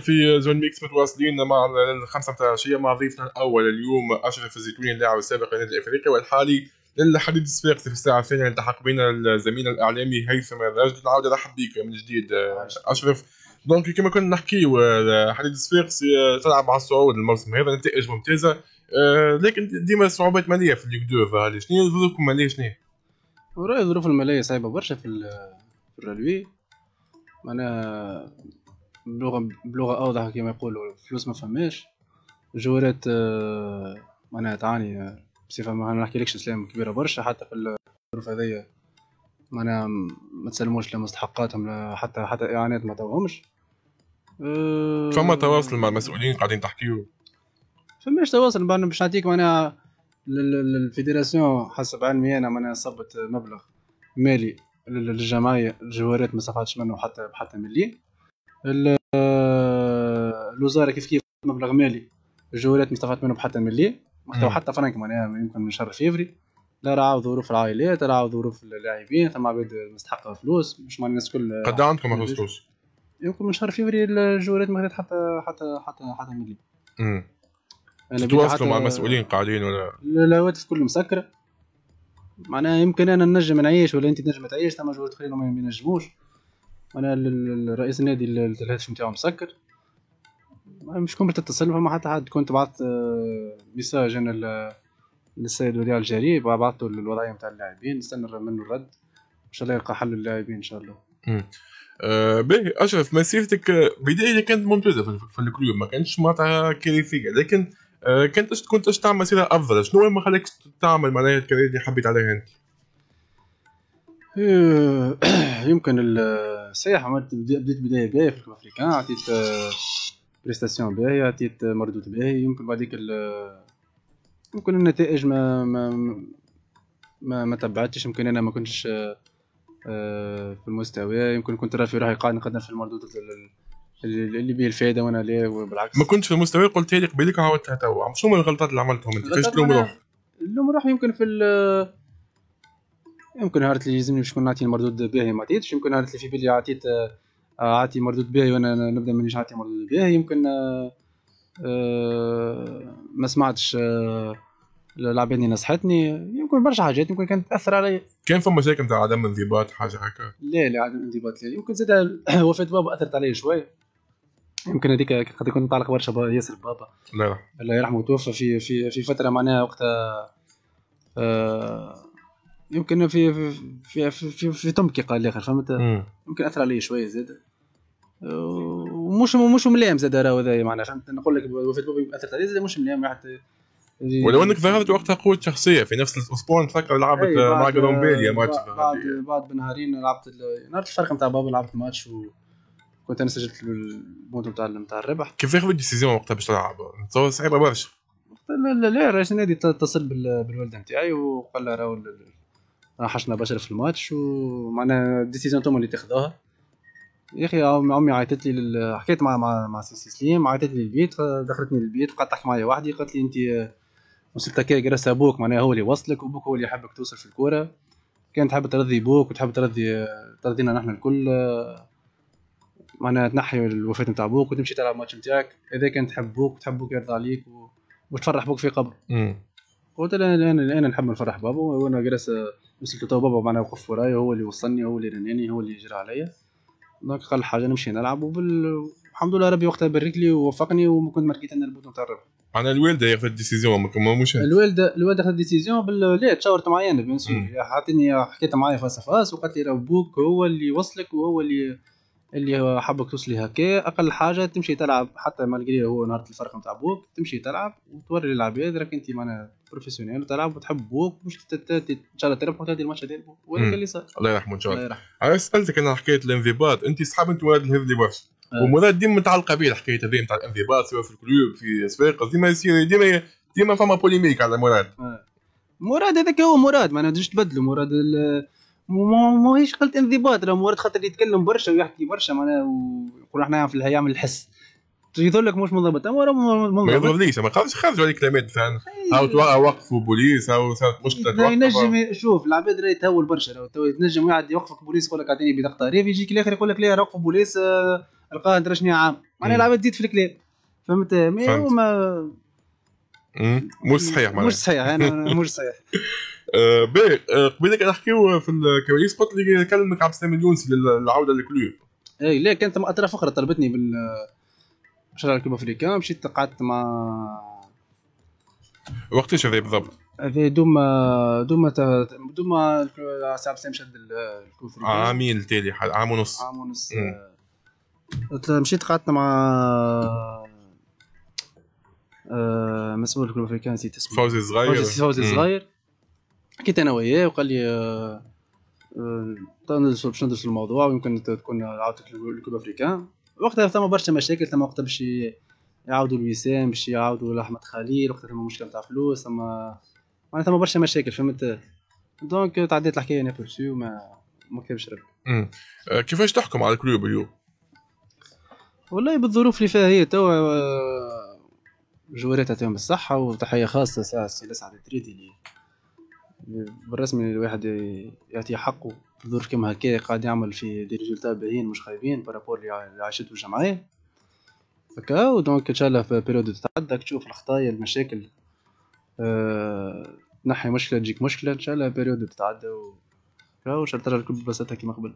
في زون ميكس متواصلين مع الخمسه متاع العشيه مع ضيفنا الاول اليوم اشرف الزيتوني اللاعب السابق للنادي الافريقي والحالي للحديث السابق في الساعه الثانيه التحق بنا الزميل الاعلامي هيثم الراجل نعاود نرحب بك من جديد اشرف دونك كما كنا نحكيو حديث السابق تلعب مع الصعود الموسم هذا نتائج ممتازه آه، لكن ديما صعوبات ماليه في الليغ 2 شنو ظروفكم الماليه شنو؟ وراي الظروف الماليه صعيبه برشا في الرالوي معناها بلغه بلغه اوضح كما يقولوا فلوس ما فماش جوارات آه، معناها تعاني آه، بصفه ما لكش سلام كبيره برشا حتى في الظروف هذيا معناها ما تسلموش لمستحقاتهم لا حتى حتى اعانات ما توهمش آه، فما تواصل مع المسؤولين قاعدين تحكيو فماش تواصل باش نعطيك معناها الفيدراسيون حسب علمي انا معناها صبت مبلغ مالي للجمعيه الجوارات ما صفعتش منه حتى حتى مليم الوزاره كيف كيف مبلغ مالي الجولات ما استفدت منهم حتى ملي محتوى حتى فرنك معناها يمكن من شهر فيفري لا راه ظروف العائلات راه ظروف اللاعبين ثم عباد مستحقه فلوس مش معناها الناس الكل قد عندكم الفلوس؟ يمكن من شهر فيفري الجولات ما حتى حتى حتى حتى ملي تواصلوا مع المسؤولين قاعدين ولا الهواتف كله مسكره معناها يمكن انا نجم نعيش ولا انت تنجم تعيش ثم جوات اخرين ما ينجموش معناها الرئيس النادي الهاتف نتاعو مسكر مش كنت تتصل فما حتى حد كنت بعثت آه، ميساج انا للسيد وديع الجاري بعثت للوضعيه الوضعيه نتاع اللاعبين نستنى منه الرد ان شاء الله يلقى حل اللاعبين ان شاء الله آه، باهي اشرف مسيرتك آه، بدايه كانت ممتازه في الكلوب ما كانتش معناتها كارثيه لكن كنت كنت تعمل مسيره افضل شنو ما خلاك تعمل معناها الكارثيه اللي حبيت عليها انت؟ يمكن السياحه عملت بديت بدايه باهيه في الافريكان عطيت بريستاسيون آه، باهيه عطيت آه، مردود باهي يمكن بعديك يمكن النتائج ما ما ما, ما تبعتش يمكن انا ما كنتش آه، في المستوى يمكن كنت راه في روحي قاعد نقدم في المردود اللي به الفائده وانا لا وبالعكس ما كنتش في المستوى قلت لي قبيلك عاودتها توا شنو الغلطات اللي عملتهم انت كيفاش تلوم روحك؟ اللوم روحي يمكن في يمكن نهار اللي يلزمني باش نكون نعطي مردود باهي ما عطيتش يمكن نهار اللي في بالي عطيت آه، عطي مردود باهي وانا نبدا مانيش عاطي مردود باهي يمكن آه، آه، ما سمعتش العباد اللي نصحتني يمكن برشا حاجات يمكن كانت تاثر علي كان فما مشاكل نتاع عدم انضباط حاجه هكا لا لا عدم انضباط لا يمكن زاد وفاه بابا اثرت علي شويه يمكن هذيك قد كنت متعلق برشا ياسر بابا الله يرحمه الله يرحمه توفى في في في فتره معناها وقتها آه يمكن في في في, في, في, تمكي قال الاخر فهمت يمكن اثر علي شويه زاد ومش مش ملام زاد راهو هذايا معناها يعني فهمت نقول لك وفاة بوبي اثرت علي زاد مش ملام حتى ولو انك ظهرت وقتها قوة شخصية في نفس الاسبوع نتذكر لعبت آه، مع كولومبيا آه، ماتش بعد بعد بنهارين لعبت نهار الفرق نتاع بابا لعبت ماتش و كنت انا سجلت البونت نتاع نتاع الربح كيف ياخذ الديسيزيون وقتها باش تلعب صعيبه برشا لا لا لا رئيس النادي اتصل بالوالده نتاعي وقال لها راهو راح حشنا بشر في الماتش ومعنا ديسيزيون توما اللي تاخذوها يا اخي امي عيطت لي لل... حكيت مع مع مع سي سليم عيطت لي البيت دخلتني البيت قعدت تحكي معايا وحدي قالت لي انت وصلت كي جرس ابوك معناها هو اللي وصلك وابوك هو اللي يحبك توصل في الكوره كانت تحب ترضي بوك وتحب ترضي ترضينا نحن الكل معناها تنحي الوفاه نتاع بوك وتمشي تلعب ماتش نتاعك اذا كان تحب بوك وتحب بوك يرضى عليك و... وتفرح بوك في قبر قلت له انا انا نحمل فرح بابا وانا جالس مسكت بابا معناها وقف ورايا هو اللي وصلني هو اللي رناني هو اللي جرى عليا دونك قال حاجه نمشي نلعب والحمد لله ربي وقتها بارك لي ووفقني وكنت ماركيت انا البوت تاع الربح انا الوالده اخذت ديسيزيون ما كملوش الوالده الوالده اخذت ديسيزيون بال لا تشاورت معايا انا بيان سور حاطيني حكيت معايا فاس فاس وقالت لي راه بوك هو اللي وصلك وهو اللي اللي هو حبك توصلي هكا اقل حاجه تمشي تلعب حتى مالجري هو نهار الفرق نتاع بوك تمشي تلعب وتوري للعباد راك انت معناها بروفيسيونيل وتلعب وتحب بوك مش ان شاء الله تربح وتهدي الماتش هذا بوك ولا اللي صار الله يرحمه ان شاء الله الله سالتك انا حكايه الانضباط انت صحاب انت ولاد الهذلي آه. برشا ومراد ديما متعلقه به الحكايه هذه نتاع الانضباط سواء في الكلوب في سباق ديما يصير ديما ديما فما بوليميك على مراد آه. مراد هذاك هو مراد ما تبدله تبدلوا مراد ماهيش قلت انضباط لو مورد خاطر يتكلم برشا ويحكي برشا معناها ويقول احنا في يعمل الحس يظهر لك مش منضبط اما ما يضربنيش ما خرج خرج عليك كلمات مثلا او وقفوا بوليس او صارت مشكله ينجم شوف العباد راهي تهول برشا لو تنجم قاعد يوقفك بوليس يقول لك اعطيني بطاقه ريف يجيك الاخر يقول لك لا وقفوا بوليس آه، القاه انت شنو عام معناها العباد تزيد في الكلام فهمت ما مش صحيح معناها مش صحيح انا مش صحيح آه باهي آه قبيله نحكيو في الكواليس e قلت لي نكلمك عبد السلام اليونسي للعوده للكلوب اي ليه كانت مأطرة فخرة طلبتني بال شارع الكلوب افريكان مشيت قعدت مع وقتاش هذا بالضبط؟ هذا دوما دوما دوما سعد سام شد الكوفري آه، عامين التالي تالي عام ونص عام ونص مشيت قعدت مع آه، مسؤول الكلوب افريكان نسيت اسمه فوزي صغير فوزي صغير حكيت انا وياه وقال لي آه، آه، ندرسوا باش ندرسوا الموضوع ويمكن تكون عاودتك الكوب افريكان وقتها ثما برشا مشاكل ثما وقتها باش يعاودوا الوسام باش يعاودوا لاحمد خليل وقتها ثما مشكل تاع فلوس ثما معناها ثما برشا مشاكل فهمت دونك تعديت الحكايه انا بيرسي وما ما كتبش ربي آه، كيفاش تحكم على الكلوب اليوم؟ والله بالظروف اللي فيها هي توا جواريتها تعطيهم الصحة وتحية خاصة ساعة السي لسعد التريدي اللي بالرسمي الواحد يعطي حقه دور كيما هكا قاعد يعمل في دي ريزولتا باهيين مش خايبين بارابور اللي عاشته الجمعيه هكا ودونك ان شاء الله في بيريود تتعدى تشوف الخطايا المشاكل أه... تنحي مشكله تجيك مشكله ان شاء الله بيريود تتعدى و الله ترجع الكل ببساطه كيما قبل.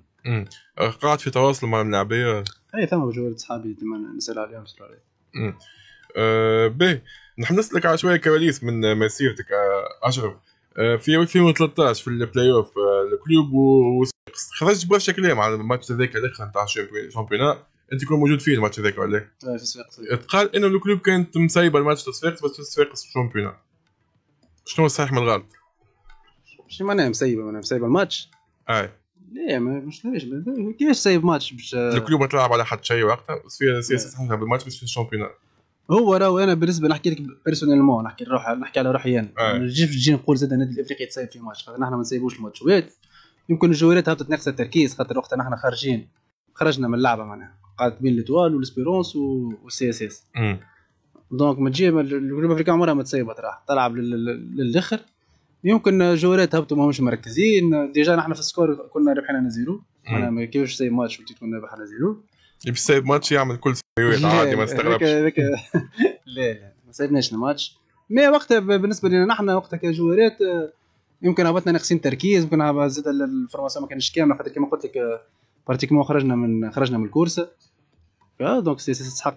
قاعد في تواصل مع الملاعبيه؟ اي ثم جوال صحابي ديما نسال عليهم نسال عليهم. آه، باهي نحب نسلك على شويه كواليس من مسيرتك اشرف آه، آه، في 2013 في البلاي اوف آه، الكلوب و خرجت برشا كلام على الماتش هذاك الاخر نتاع الشامبيون انت كنت موجود فيه الماتش هذاك ولا ايه في صفاقس قال انه الكلوب كانت مسيبه الماتش في صفاقس بس صفاقس الشامبيون شنو الصحيح من الغلط؟ مش معناها مسيبه معناها مسيبه الماتش اي لا ما مش ليش كيفاش سايب ماتش باش الكلوب تلعب على حد شيء وقتها بس في سياسه بالماتش بس في الشامبيونا هو راهو انا بالنسبه نحكي لك مون نحكي نروح نحكي على روحي انا ما آه. نجيش نجي نقول زاد النادي الافريقي تسيب في ماتش خاطر نحن ما نسيبوش الماتشات يمكن الجولات هبطت نقص التركيز خاطر وقتها نحن خارجين خرجنا من اللعبه معناها قعدت بين ليتوال والاسبيرونس والسي اس اس دونك ما تجي الجنوب افريقيا عمرها ما تصايبت راح تلعب للاخر يمكن جولات هبطوا همش مركزين ديجا نحن في السكور كنا ربحنا زيرو ما كيفاش سايب ماتش تكون ربحنا زيرو يبي سيب ماتش يعمل كل ايوه عادي ما استغربش لا لا ما سيبناش الماتش مي وقتها بالنسبه لنا نحن وقتها كجوارات آه، يمكن هبطنا ناقصين تركيز يمكن زاد الفورماسيون ما كانش كامله خاطر كما قلت لك بارتيكمون آه، خرجنا من خرجنا من الكورس دونك سي تستحق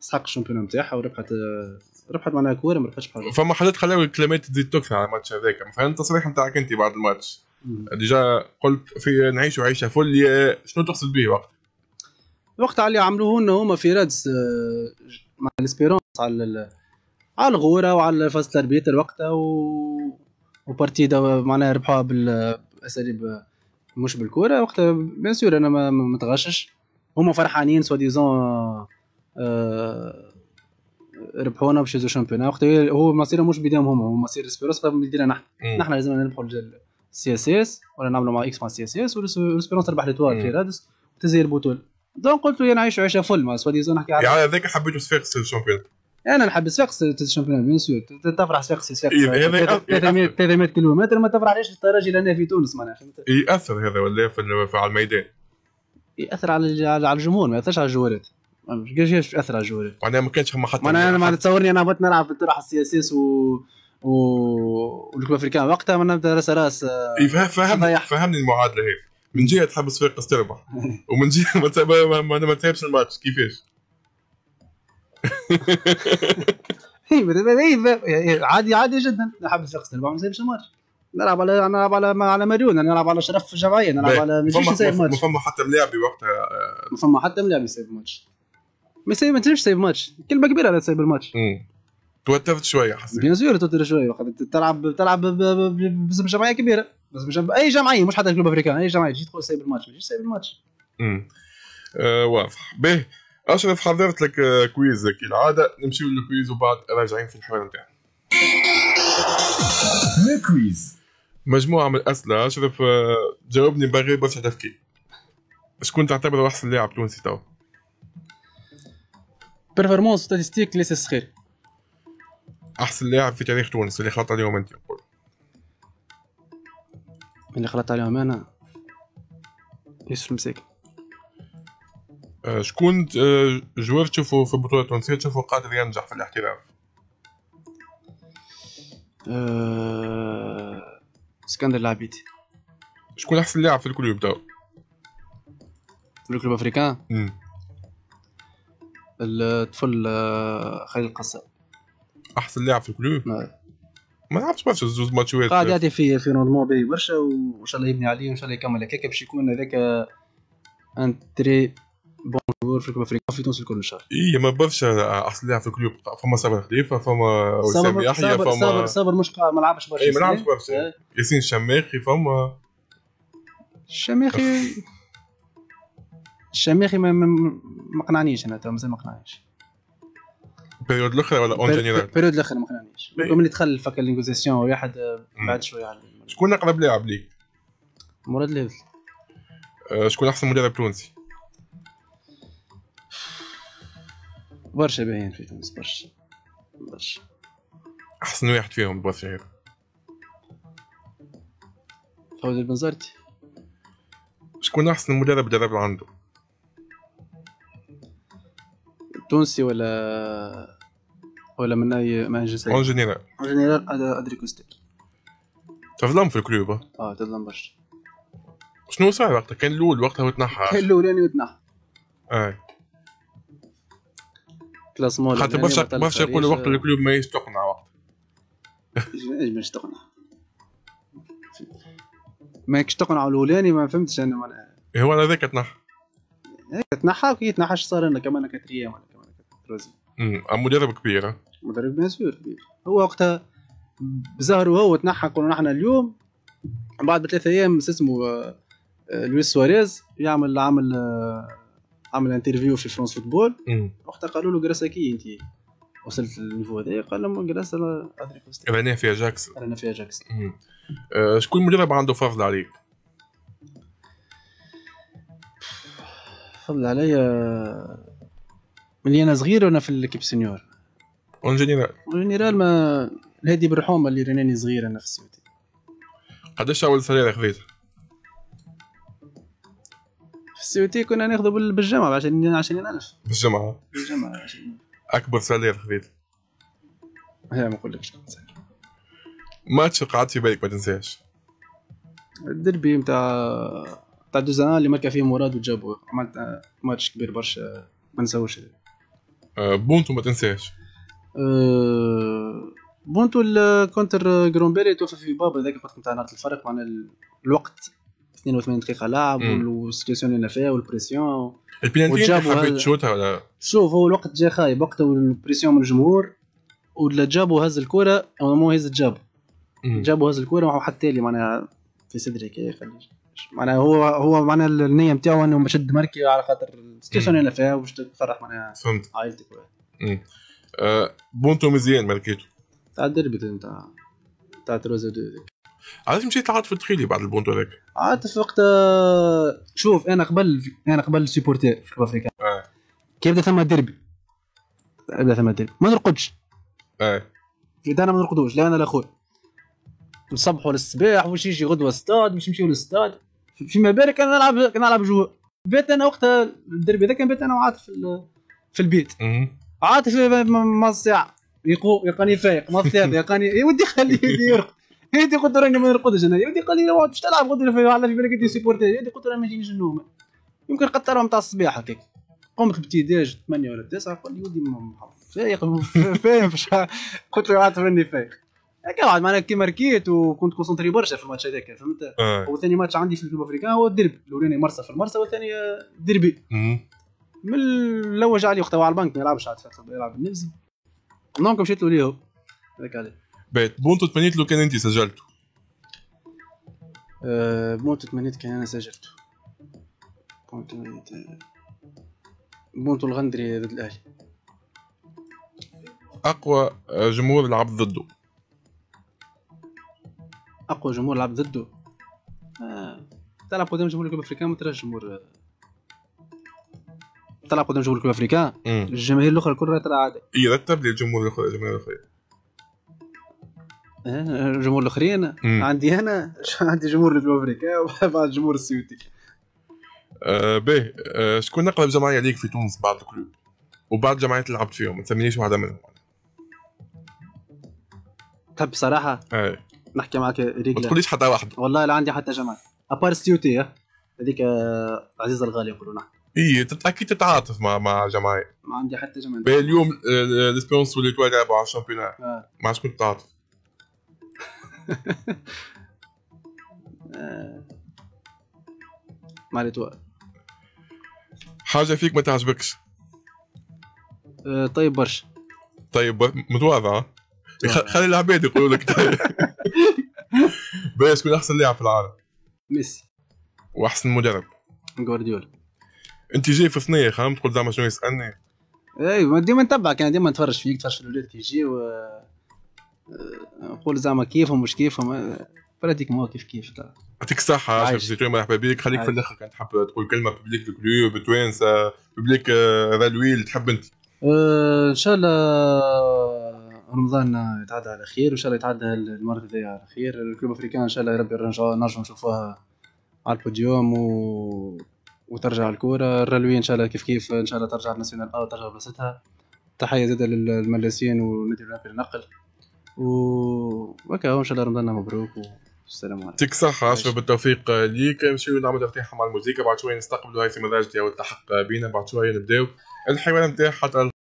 تستحق الشامبيون نتاعها وربحت آه، ربحت معناها كوره ما ربحتش بحال فما حاجات خلاو الكلمات تزيد تكفي على الماتش هذاك فهمت التصريح نتاعك انت بعد الماتش ديجا قلت في نعيشوا عيشه فل شنو تقصد به وقت الوقت اللي عملوه لنا هما في رادس آه، مع الاسبيرونس على على الغوره وعلى فاست الاربيتر وقتها و وبارتيدا معناها ربحوها بالاساليب آه، مش بالكوره وقتها بيان سور انا ما متغشش هما فرحانين سوا ديزون آه، ربحونا باش يزو شامبيون وقتها هو مصيره مش بيدهم هما هو مصير اسبيرونس بيدينا نحن نحن لازم نربحوا السي اس اس ولا نعملوا مع اكس مع السي اس اس والاسبيرونس ربح ليتوال في رادس وتزيد البطوله دونك قلت له انا عيشه فل ما سوا ديزون نحكي على يعني هذاك حبيت صفاقس في الشامبيون انا نحب صفاقس الشامبيون بيان سور تفرح صفاقس صفاقس 300 كيلومتر ما تفرحش الدرجه اللي انا في تونس معناها ياثر إيه، هذا ولا في على الميدان ياثر إيه، على على الجمهور ما ياثرش على الجوارات قداش ياثر على الجوارات معناها ما كانش فما حتى معناها انا ما تصورني انا بغيت نلعب في الطرح السياسي و و والكلوب افريكان وقتها معناها راس راس إيه، فهمني فهمني المعادله هذه من جهه تحب فاقس تربح ومن جهه ما ما, ما, ما الماتش كيفاش إيه، يعني عادي عادي جدا نحب فاقس تربح وما تهبش الماتش نلعب على نلعب على على مليون نلعب على شرف الجمعيه نلعب على مش سايب ماتش ما فما حتى ملاعبي وقتها ما آه. فما حتى ملاعبي سايب ماتش ما سايب ما تنجمش سايب ماتش كلمه كبيره على سايب الماتش توترت شويه حسيت بيان سور توتر شويه وقت تلعب تلعب باسم جمعيه كبيره باسم اي جمعيه مش حتى كلوب افريكان اي جمعيه تجي تقول سايب الماتش ماشي سايب الماتش امم واضح باهي اشرف حضرت لك آه، كويز كالعاده نمشيو للكويز وبعد راجعين في الحوار نتاعنا الكويز مجموعه من الاسئله اشرف آه، جاوبني باغي برشا تفكير شكون تعتبره احسن لاعب تونسي توا؟ بيرفورمانس ستاتيستيك ليس الصغير احسن لاعب في تاريخ تونس اللي خلط عليهم انت نقول اللي خلط عليهم انا يوسف آه شكون أه، جوار تشوفو في البطولة التونسية تشوفو قادر ينجح في الاحتراف؟ أه... اسكندر العبيد شكون أحسن لاعب في الكلوب تاعو في الكلوب أفريكان؟ الطفل أه، خليل القصاب احسن لاعب في الكلوب نعم. ما لعبش برشا زوج ماتشات يعني. قاعد يعطي في في روندمون باهي برشا وان شاء الله يبني عليه وان شاء الله يكمل هكاك باش يكون هذاك ان تري بون جور في افريقيا في تونس الكل ان شاء الله اي ما برشا احسن لاعب في الكلوب فما صابر خليفه فما وسام يحيى فما صابر صابر مش ما لعبش برشا اي ما لعبش برشا إيه. ياسين الشماخي فما الشماخي الشماخي ما, مقنعنيش انا انا مازال ما قنعنيش بيريود الاخرى ولا اون جينيرال؟ بيريود الاخرى ما خلانيش ملي دخل فاك النيغوزيسيون ولا حد بعد شويه على يعني. شكون اقرب لاعب ليك؟ مراد ليفل آه، شكون احسن مدرب تونسي؟ برشا باين في تونس برشا برشا احسن واحد فيهم بوافير فوز البنزرتي شكون احسن مدرب درب عنده؟ تونسي ولا ولا من اي من جنسيه اون جينيرال اون جينيرال ادري كوستيك تظلم في الكلوب اه تظلم برشا شنو صار وقتها كان الاول وقتها وتنحى كان الاولاني يعني وتنحى اي آه. مول خاطر يعني برشا برشا يقولوا وقت الكلوب ما يستقنع وقت مش تقنع ماكش تقنع الاولاني يعني، ما فهمتش انا معناها إيه، هو هذاك تنحى هيك تنحى وكي تنحاش صار لنا كمان كتريام امم مدرب كبير مدرب بيان سور كبير هو وقتها بزهر وهو تنحى قلنا نحن اليوم بعد بثلاث ايام اسمه آه، لويس سواريز يعمل عمل آه، عمل انترفيو في فرانس فوتبول وقتها قالوا له جراساكي انت وصلت للنيفو هذا إيه، قال لهم جراسا ادري فيها جاكس رانا فيها جاكس آه، شكون مدرب عنده فضل عليك؟ فضل عليا ملي انا صغير وانا في الكيب سينيور اون جينيرال اون جينيرال ما الهادي بالرحومه اللي راني صغير انا في السعوديه قداش اول سالير خذيت في السعوديه كنا ناخذ بالجمعة ب 20 20000 بالجمعة بالجمعة اكبر سالير خذيت هي ما نقولكش ماتش قعدت في بالك ما تنساش الدربي نتاع تاع دوزان اللي ماركا فيه مراد وجابوه عملت ماتش كبير برشا ما نساوش آه، بونتو ما تنساش آه، بونتو الكونتر جرومبيري توفى في بابا ذاك الوقت نتاع نهار الفرق معناها الوقت 82 دقيقة لعب والسيتياسيون اللي فيها والبريسيون البينالتي حبيت تشوتها ولا شوف هو الوقت جا خايب وقتها والبريسيون من الجمهور ولا جابوا هز الكرة او مو هز جابوا جابوا هز الكرة وحط تالي معناها في صدري كي خليش معناها هو هو معناها النيه نتاعو انه مشد مركي على خاطر السيتياسيون اللي فيها باش تفرح معناها فهمت عائلتك أه بونتو مزيان ماركيتو تاع الدربي نتاع تاع تروزا دو علاش مشيت عاد في التخيلي بعد البونتو هذاك؟ عاد في وقت أه، شوف انا قبل انا قبل سيبورتير في كوب افريكا أه. كي يبدا ثم دربي يبدا ثم دربي ما نرقدش أه. في انا ما نرقدوش لا انا لا خويا نصبحوا للصباح واش يجي غدوه ستاد مش نمشيو للستاد فيما بالك انا نلعب نلعب جو بات انا وقتها الدربي هذا كان بات انا وعاطف في, في البيت عاطف ما يقو يلقاني فايق ما الساعه يلقاني يا ودي خليه يرقد يا ودي قلت راني ما نرقدش انا يا ودي قال لي باش تلعب قلت له على في بالك انت سيبورتي يا ودي قلت له ما يجينيش النوم يمكن قطر نتاع الصباح هكاك قمت بابتداج 8 ولا 9 قال لي ودي فايق فاهم قلت له عاطف راني فايق هكا بعد معناها كي ماركيت وكنت كونسونتري برشا في الماتش هذاك فهمت آه. وثاني ماتش عندي في الكوب افريكان هو الديربي الاولاني مرسى في المرسى والثاني الديربي آه، من الاول علي وقتها على البنك ما يلعبش عاد يلعب بالنفسي دونك مشيت له ليه هذاك علي بيت بونتو تمنيت لو كان انت سجلته أه بونتو تمنيت كان انا سجلته بونتو تمنيت آه، بونتو الغندري ضد الاهلي اقوى جمهور لعب ضده الفريق جمهور لعب ضده آه. تلعب قدام جمهور الكوب افريكان ما تراش جمهور تلعب قدام جمهور الكوب افريكان الجماهير الاخرى الكل راهي ترى عادي رتب لي الجمهور الاخرى الجماهير الاخرى آه، الجمهور الاخرين عندي انا عندي جمهور الكوب افريكان وبعد جمهور السيوتي آه باهي شكون اقرب جمعيه ليك في تونس بعد الكلوب وبعض جمعيات اللي لعبت فيهم ما تسمينيش واحده منهم تحب صراحه؟ إيه. نحكي معك ريجلا ما تقوليش حتى واحد والله لا عندي حتى جمال ابار ستيوتي هذيك آه، عزيز الغالي يقولوا نحن اي اكيد تتعاطف مع مع جماعي ما عندي حتى جماعي اليوم ليسبيرونس واللي تواجع على الشامبيون آه. ما عادش كنت تتعاطف آه. مع اللي حاجه فيك ما تعجبكش آه، طيب برشا طيب متواضعه آه. خلي العباد يقولوا لك باش شكون احسن لاعب في العالم ميسي واحسن مدرب جوارديولا انت جاي في ثنيه خلينا تقول زعما شنو يسالني اي ديما نتبعك انا ديما نتفرج فيك تفرج في الاولاد كي يجيو آه، نقول زعما كيفهم مش كيفهم آه، براتيك مو كيف كيف يعطيك الصحة عشر زيتون مرحبا بك خليك في الاخر كان تحب تقول كلمة ببليك الكليو بتوانسة ببليك ذا الويل تحب انت ان شاء الله رمضان يتعدى على خير وان شاء الله يتعدى المرة هذيا على خير الكلوب افريكان ان شاء الله يا ربي نشوفوها على البوديوم و... وترجع الكورة الرالوي ان شاء الله كيف كيف ان شاء الله ترجع الناسيونال اه ترجع بلاصتها تحية زادة للملاسين والنادي الاولمبي النقل وكا ان شاء الله رمضان مبروك و... السلام عليكم يعطيك الصحة عشرة بالتوفيق ليك نمشيو نعمل تفتيحة مع الموسيقى بعد شوية نستقبلوا هاي في مزاجتي أو التحق بينا بعد شوية نبداو الحوار نتاعها حتى